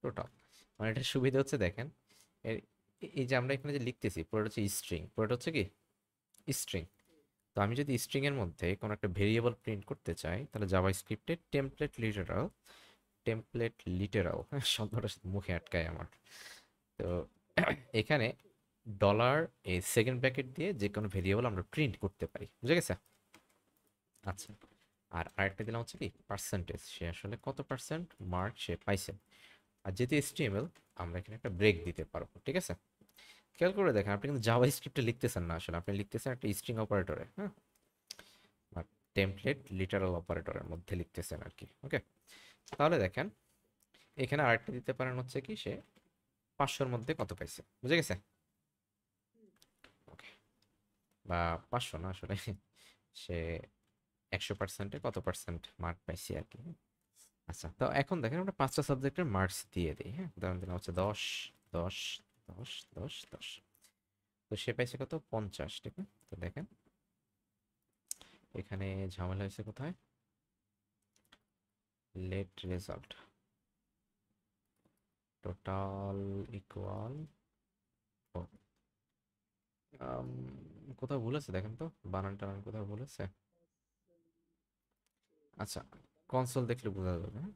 টোটাল মানে এটা সুবিধা হচ্ছে দেখেন এই যে আমরা এখানে যে লিখতেছি পুরোটা হচ্ছে স্ট্রিং পুরোটা হচ্ছে কি স্ট্রিং তো আমি যদি স্ট্রিংয়ের মধ্যে কোনো একটা ভেরিয়েবল প্রিন্ট করতে চাই তাহলে জাভা স্ক্রিপ্টে টেমপ্লেট লিটারাল টেমপ্লেট লিটারাল শব্দটা মুখে আটকায় আমার তো এখানে ডলার এই সেকেন্ড ব্যাকেট দিয়ে যে কোনো ভেরিয়েবল আমরা প্রিন্ট করতে পারি বুঝে গেছে আচ্ছা আর আরেকটা দিলাম হচ্ছে কি পার্সেন্টেজ সে আসলে কত পার্সেন্ট মার্ক সে পাইছে আর যেহেতু এসটিএমএল আমরা এখানে একটা ব্রেক দিতে পারবো ঠিক আছে খেয়াল করে দেখেন আপনি কিন্তু জাভা স্ক্রিপ্টে লিখতেছেন না আসলে আপনি লিখতেছেন একটা স্ট্রিং অপারেটরে হ্যাঁ টেমপ্লেট লিটারাল অপারেটরের মধ্যে লিখতেছেন আর কি ওকে তাহলে দেখেন এখানে আরেকটা দিতে পারেন হচ্ছে কি সে পাঁচশোর মধ্যে কত পাইছে বুঝে গেছে বা পাঁচশো না আসলে সে একশো পার্সেন্টে কত পার্সেন্ট মার্ক পাইছি আর কি আচ্ছা তো এখন দেখেন আমরা পাঁচটা সাবজেক্টের মার্কস দিয়ে দিই হ্যাঁ উদাহরণ দিলাম হচ্ছে দশ দশ দশ দশ দশ তো সে পাইছে কত পঞ্চাশ ঠিক আছে তো দেখেন এখানে ঝামেলা হয়েছে কোথায় let result total equal um, কোথাও বলেছে দেখেন তো বানান টানান কোথাও ভুল আচ্ছা কনসোল দেখলে বোঝা যাবে হ্যাঁ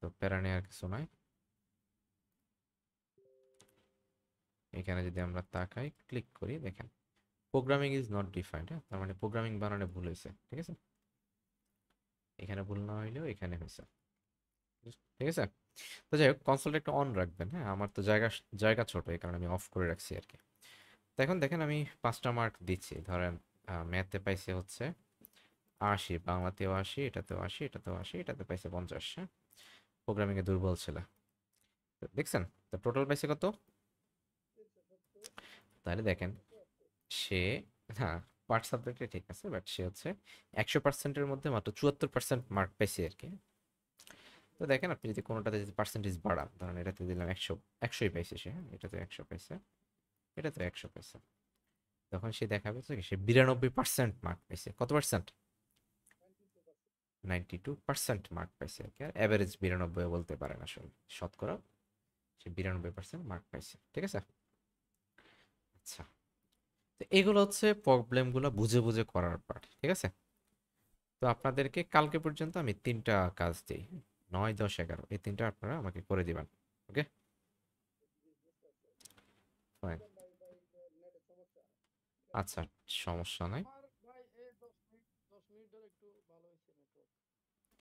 তো প্যারা নেওয়ার কিছু নয় এখানে যদি আমরা তাকাই ক্লিক করি দেখেন প্রোগ্রামিং ইজ নট ডিফাইন্ড হ্যাঁ তার মানে প্রোগ্রামিং বানানে ভুল হয়েছে ঠিক আছে এখানে ভুল না হইলেও এখানে হয়েছে ঠিক আছে তো যাই হোক কনসোলটা একটু অন রাখবেন হ্যাঁ আমার তো জায়গা জায়গা ছোট এই কারণে আমি অফ করে রাখছি আর কি তো এখন দেখেন আমি পাঁচটা মার্ক দিচ্ছি ধরেন ম্যাথে পাইছে হচ্ছে আশি বাংলাতেও আশি এটাতেও আশি এটাতেও আশি এটাতে পাইছে পঞ্চাশ হ্যাঁ প্রোগ্রামিংয়ে দুর্বল ছিল দেখছেন তো টোটাল পাইছে কত তাহলে দেখেন সে হ্যাঁ পার্ট সাবজেক্টে ঠিক আছে বাট সে হচ্ছে একশো পার্সেন্টের মধ্যে মাত্র চুয়াত্তর পার্সেন্ট মার্ক পাইছে আর কি তো দেখেন আপনি যদি কোনোটাতে যদি পার্সেন্টেজ বাড়ান ধরেন এটাতে দিলাম একশো একশোই পাইছে সে হ্যাঁ এটাতে একশো পাইছে এটাতে একশো পাইছে তখন সে দেখা তো সে বিরানব্বই পার্সেন্ট মার্ক পাইছে কত percent ninety two percent mark পাইছে আর অ্যাভারেজ বিরানব্বই বলতে পারেন আসলে শতকরা সে বিরানব্বই পার্সেন্ট মার্ক পাইছে ঠিক আছে আচ্ছা তো এগুলো হচ্ছে প্রবলেমগুলো বুঝে বুঝে করার পার্ট ঠিক আছে তো আপনাদেরকে কালকে পর্যন্ত আমি তিনটা কাজ দিই নয় দশ এগারো এই তিনটা আপনারা আমাকে করে দিবেন ওকে আচ্ছা সমস্যা নাই